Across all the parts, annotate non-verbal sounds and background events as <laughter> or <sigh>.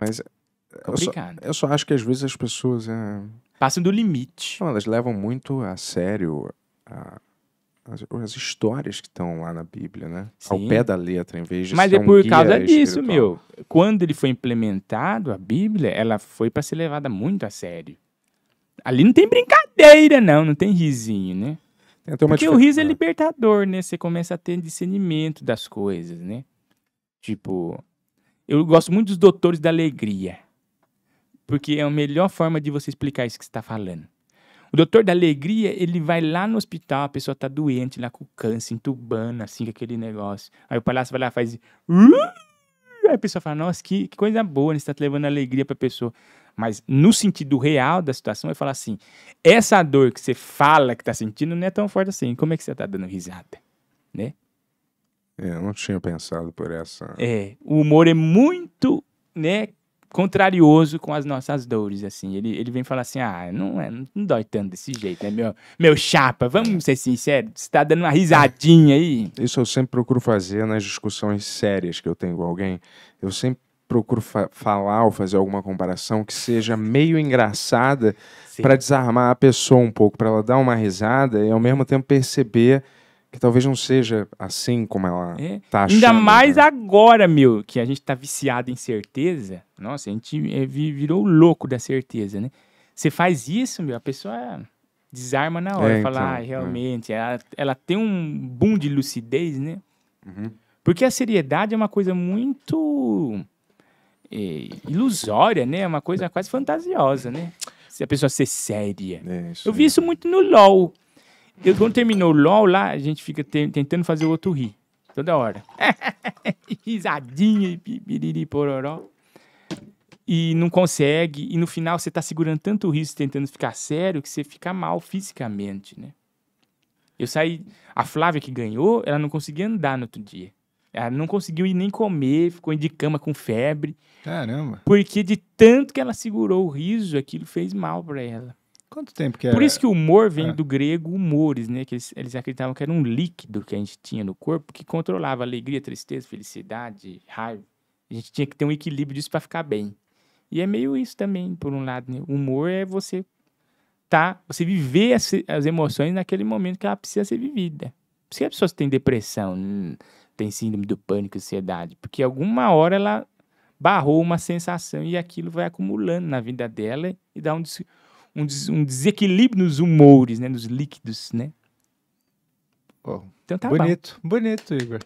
Mas eu só, eu só, acho que às vezes as pessoas. É... Passam do limite. Não, elas levam muito a sério a, as, as, histórias que estão lá na Bíblia, né? Sim. Ao pé da letra, em vez de Mas ser é por um causa disso, meu. Quando ele foi implementado, a Bíblia, ela foi para ser levada muito a sério. Ali não tem brincadeira, não, não tem risinho, né? Tem Porque o riso é ah. libertador, né? Você começa a ter discernimento das coisas, né? Tipo, eu gosto muito dos doutores da alegria, porque é a melhor forma de você explicar isso que você está falando. O doutor da alegria, ele vai lá no hospital, a pessoa está doente, lá com câncer, entubando, assim, aquele negócio. Aí o palhaço vai lá e faz... Aí a pessoa fala, nossa, que, que coisa boa, ele né? você está levando alegria para a pessoa. Mas no sentido real da situação, é falar assim, essa dor que você fala que está sentindo não é tão forte assim, como é que você está dando risada, né? É, eu não tinha pensado por essa. É, o humor é muito, né, contrarioso com as nossas dores, assim. Ele, ele vem falar assim, ah, não, é, não dói tanto desse jeito, né, meu, meu chapa, vamos ser sinceros, você tá dando uma risadinha aí. Isso eu sempre procuro fazer nas discussões sérias que eu tenho com alguém. Eu sempre procuro fa falar ou fazer alguma comparação que seja meio engraçada para desarmar a pessoa um pouco, para ela dar uma risada e ao mesmo tempo perceber que talvez não seja assim como ela é. tá achando. Ainda né? mais né? agora, meu, que a gente tá viciado em certeza. Nossa, a gente é, virou louco da certeza, né? Você faz isso, meu, a pessoa desarma na hora. É, fala, então, ah, realmente, é. ela, ela tem um boom de lucidez, né? Uhum. Porque a seriedade é uma coisa muito é, ilusória, né? É uma coisa quase fantasiosa, né? Se a pessoa ser séria. É, Eu vi isso muito no LOL. Eu, quando terminou o LOL lá, a gente fica te, tentando fazer o outro rir. Toda hora. <laughs> Risadinha e piriri pororó. E não consegue. E no final você tá segurando tanto riso tentando ficar sério que você fica mal fisicamente, né? Eu saí. A Flávia que ganhou, ela não conseguia andar no outro dia. Ela não conseguiu ir nem comer, ficou de cama com febre. Caramba. Porque de tanto que ela segurou o riso, aquilo fez mal para ela. Quanto tempo que era? Por isso que o humor vem ah. do grego humores, né? Que eles, eles, acreditavam que era um líquido que a gente tinha no corpo que controlava alegria, tristeza, felicidade, raiva. A gente tinha que ter um equilíbrio disso para ficar bem. E é meio isso também, por um lado, né? O humor é você tá, você viver as, as emoções naquele momento que ela precisa ser vivida. Se a pessoa tem depressão, tem hum, síndrome do pânico, ansiedade, porque alguma hora ela barrou uma sensação e aquilo vai acumulando na vida dela e dá um um, des um desequilíbrio nos humores, né? Nos líquidos, né? Oh, então tá bonito, bom. bonito, Igor.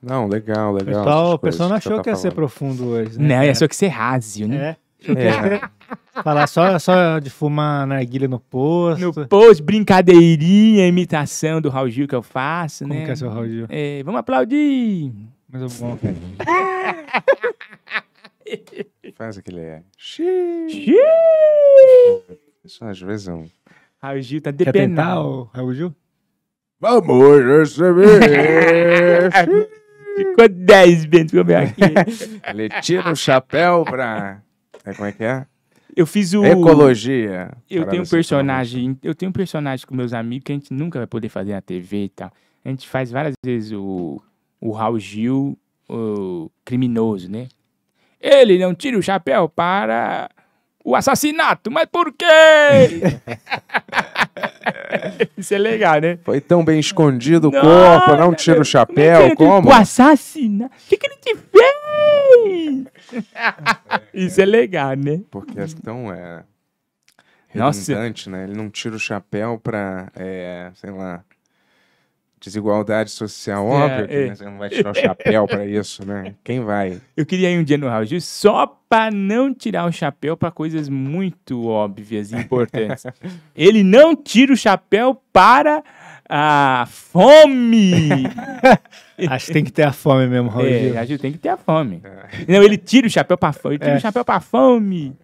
Não, legal, legal. Pessoal, o pessoal não achou que, tá que ia tá ser profundo hoje, né? Não, é. achou que ia ser raso, né? É. é. <laughs> Falar só, só de fumar narguilha no posto. No posto, brincadeirinha, imitação do Raul Gil que eu faço, Como né? Como que é seu Raul Gil? É, vamos aplaudir! <laughs> é bom, cara. Faz aquele... Xiii! Xiii! Isso às vezes é um. Raul Gil tá de penal. Raul Gil? Vamos receber! <laughs> Ficou 10, Bento, ficou bem aqui. <laughs> Ele tira o chapéu pra. É, como é que é? Eu fiz o. Ecologia. Eu tenho um assim, personagem. Eu tenho um personagem com meus amigos que a gente nunca vai poder fazer na TV e tal. A gente faz várias vezes o, o Raul Gil, o criminoso, né? Ele não tira o chapéu para o assassinato. Mas por quê? <laughs> Isso é legal, né? Foi tão bem escondido o corpo, não tira o chapéu, tipo, como? O assassinato. O que, que ele te fez? Isso é legal, né? Porque então é, é redundante, Nossa. né? Ele não tira o chapéu pra, é, sei lá desigualdade social, é, óbvio que é. Né, você não vai tirar o chapéu para isso, né? <laughs> Quem vai? Eu queria ir um dia no Raul Gil só para não tirar o chapéu para coisas muito óbvias e importantes. <laughs> Ele não tira o chapéu para a fome. <laughs> Acho que tem que ter a fome mesmo, Raul é, Gil. tem que ter a fome. É. Não, ele tira o chapéu para fome. Ele tira é. o chapéu para fome.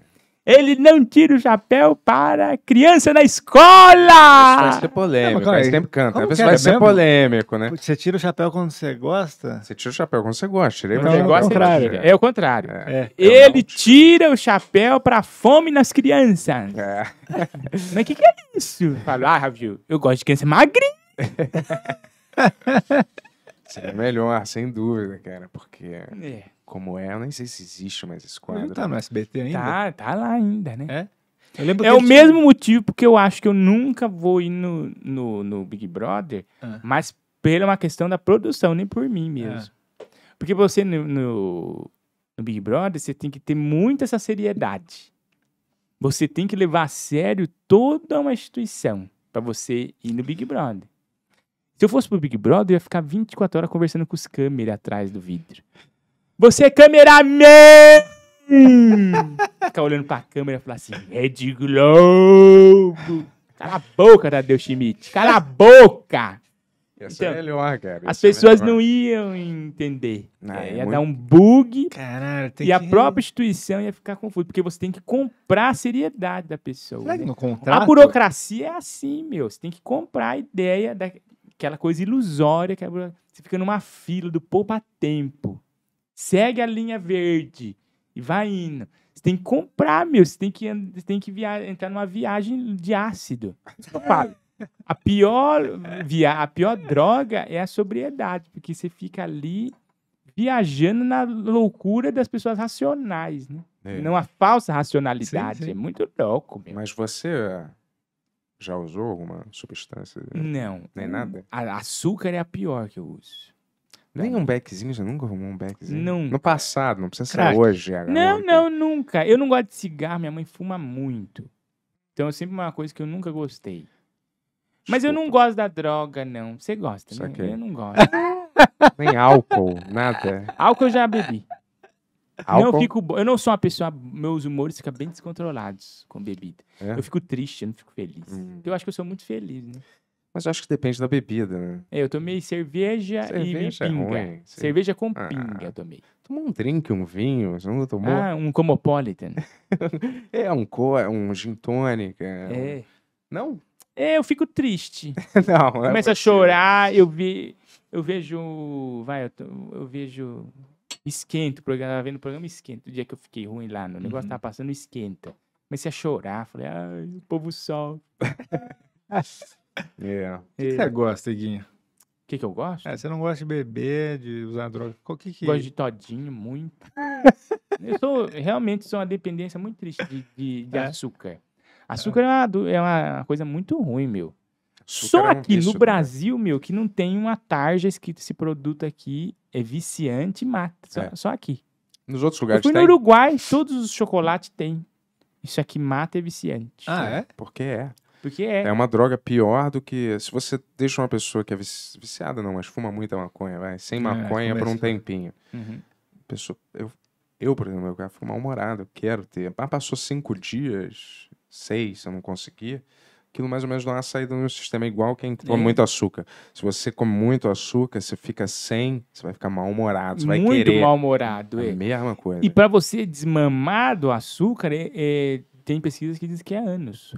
Ele não tira o chapéu para criança na escola! Isso vai ser polêmico, não, mas tempo canta. Isso é? vai ser tá polêmico, né? Você tira o chapéu quando você gosta? Você tira o chapéu quando você gosta. Tirei então, quando você é gosta, contrário. É o contrário. É. é Ele tira o chapéu para fome nas crianças. É. <laughs> mas o que, que é isso? Falo, ah, Rafael, eu gosto de criança magrinha. <laughs> Seria melhor, sem dúvida, cara, porque... É como é. Eu nem sei se existe mais esse quadro. Não tá no SBT ainda? Tá, tá lá ainda, né? É? Eu lembro é o mesmo motivo porque eu acho que eu nunca vou ir no, no, no Big Brother, ah. mas pela uma questão da produção, nem por mim ah. mesmo. Ah. Porque você no, no, no Big Brother, você tem que ter muita essa seriedade. Você tem que levar a sério toda uma instituição para você ir no Big Brother. Se eu fosse pro Big Brother, eu ia ficar 24 horas conversando com os câmeras atrás do vidro. Você é cameraman! Ficar olhando pra câmera e falar assim, Red Globo! Cala a boca, Tadeu Schmidt! Cala a boca! Então, é melhor, cara. As pessoas é não iam entender. Não, ah, é, é, ia muito... dar um bug. Caralho, e a própria instituição ia ficar confusa. Porque você tem que comprar a seriedade da pessoa. Será né? no contrato? A burocracia é assim, meu. Você tem que comprar a ideia daquela coisa ilusória que a burocracia... Você fica numa fila do poupa-tempo. Segue a linha verde e vai indo. Você tem que comprar, meu. Você tem que, você tem que via, entrar numa viagem de ácido. Tipo, eu falo. A pior, via, a pior droga é a sobriedade, porque você fica ali viajando na loucura das pessoas racionais, né? É. Não a falsa racionalidade. Sim, sim. É muito louco. Meu. Mas você ah, já usou alguma substância? Não. Nem nada? A, açúcar é a pior que eu uso. Nem né? um backzinho, você nunca arrumou um backzinho? Nunca. No passado, não precisa ser Crack. hoje. Agora, não, não, nunca. Eu não gosto de cigarro, minha mãe fuma muito. Então é sempre uma coisa que eu nunca gostei. Mas eu não gosto da droga, não. Você gosta, é né? Eu não gosto. <laughs> Nem álcool, nada. Álcool eu já bebi. Álcool? Não fico bo... Eu não sou uma pessoa. Meus humores ficam bem descontrolados com bebida. É? Eu fico triste, eu não fico feliz. Hum. Eu acho que eu sou muito feliz, né? Mas eu acho que depende da bebida, né? É, eu tomei cerveja, cerveja e é pinga. É ruim, cerveja com ah, pinga eu tomei. Tomou um drink, um vinho, você nunca tomou? Ah, um Comopolitan. <laughs> é, um, co é um gin tônica. É. Um... É. Não? É, eu fico triste. <laughs> não, não Começa é a chorar, eu vi... Eu vejo... Vai, eu, eu vejo... Esquento, o programa, vendo o programa Esquenta, o dia que eu fiquei ruim lá, no negócio uhum. tava passando Esquenta. Comecei a chorar, falei, ai, o povo sol <laughs> É. O que, que você gosta, Iguinha? O que, que eu gosto? É, você não gosta de beber, de usar droga. O que que... Gosto de todinho, muito. <laughs> eu sou, realmente sou uma dependência muito triste de, de, de é. açúcar. Açúcar é. é uma, é. uma, coisa muito ruim, meu. Só é aqui no né? Brasil, meu, que não tem uma tarja escrito esse produto aqui é viciante e mata. Só, é. só aqui. Nos outros lugares tem? no Uruguai, todos os chocolates têm. Isso aqui mata e viciante. Ah, é? Porque é. Porque é. É uma droga pior do que. Se você deixa uma pessoa que é viciada, não, mas fuma muita maconha, vai, sem é, maconha é, por um né? tempinho. Uhum. Pessoa, eu, eu, por exemplo, eu quero fumar uma eu quero ter. Mas passou cinco dias, seis, eu não conseguia aquilo mais ou menos dá uma saída no sistema, igual quem come é. muito açúcar. Se você come muito açúcar, você fica sem, você vai ficar mal-humorado, você muito vai querer. Muito mal-humorado, é. A mesma coisa. E para você desmamar do açúcar, é, é, tem pesquisas que dizem que é anos.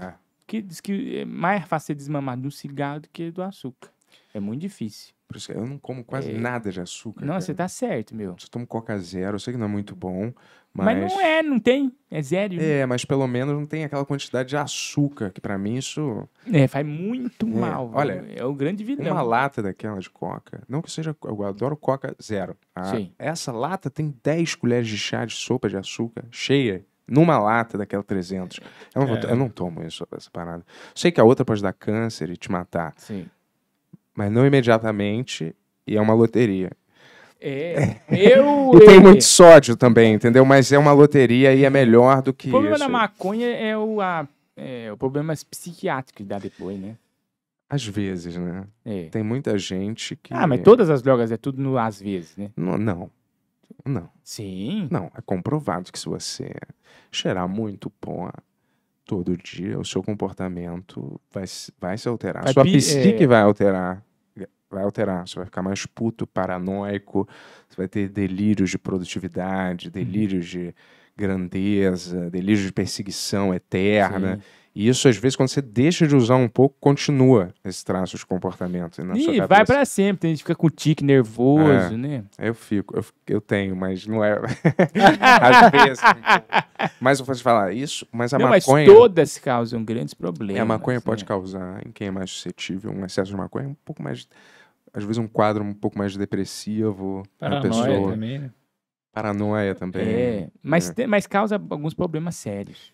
Ah que diz que é mais fácil desmamar do cigarro do que do açúcar. É muito difícil. Por isso, eu não como quase é... nada de açúcar. Não, cara. você tá certo, meu. Você tomo Coca Zero, eu sei que não é muito bom, mas... Mas não é, não tem, é zero. É, mas pelo menos não tem aquela quantidade de açúcar, que para mim isso... É, faz muito é. mal. Olha, velho. é o grande vilão. Uma lata daquela de Coca, não que seja... Eu adoro Coca Zero. Ah, Sim. Essa lata tem 10 colheres de chá de sopa de açúcar, cheia numa lata daquela 300. Eu não, é. vou, eu não tomo isso, essa parada. Sei que a outra pode dar câncer e te matar. Sim. Mas não imediatamente, e é uma loteria. É. <laughs> Eu, e tem muito sódio também, entendeu? Mas é uma loteria e é melhor do que. O problema isso. da maconha é o, a, é o problema psiquiátrico que dá depois, né? Às vezes, né? É. Tem muita gente que. Ah, mas todas as drogas é tudo no às vezes, né? Não. não. Não. Sim. Não, é comprovado que se você cheirar muito pó todo dia, o seu comportamento vai, vai se alterar. A sua psique é... vai alterar. Vai alterar. Você vai ficar mais puto, paranoico, você vai ter delírios de produtividade, uhum. delírios hum. de grandeza, delírios de perseguição eterna. Sim. E isso, às vezes, quando você deixa de usar um pouco, continua esse traço de comportamento. Na Ih, vai para sempre. Tem gente que fica com tique nervoso, é, né? Eu fico, eu, eu, tenho, mas não é. <laughs> às vezes. mas eu vou te falar, isso. Mas a não, maconha. Mas todas causam grandes problemas. É, a maconha pode né? causar, em quem é mais suscetível, um excesso de maconha, um pouco mais. Às vezes, um quadro um pouco mais depressivo. na pessoa. também, né? Paranoia também. É, mas, é. mas causa alguns problemas sérios.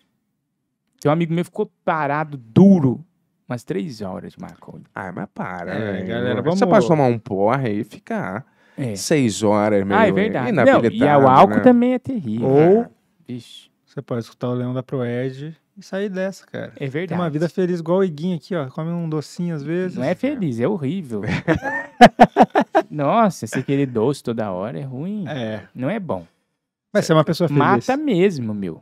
Tem um amigo meu ficou parado duro umas três horas, Marco. Ah, mas para, é, né? galera. Vamos... Só tomar um porra e ficar é. seis horas meio Ah, é verdade. Não, e o álcool né? também é terrível. Ou, Vixe. você pode escutar o Leão da Proed e sair dessa, cara. É verdade. Tem uma vida feliz igual o Iguinho aqui, ó. Come um docinho às vezes. Não é feliz, é horrível. <laughs> Nossa, se aquele doce toda hora é ruim. É. Não é bom. Mas você é uma pessoa feliz. Mata mesmo, meu.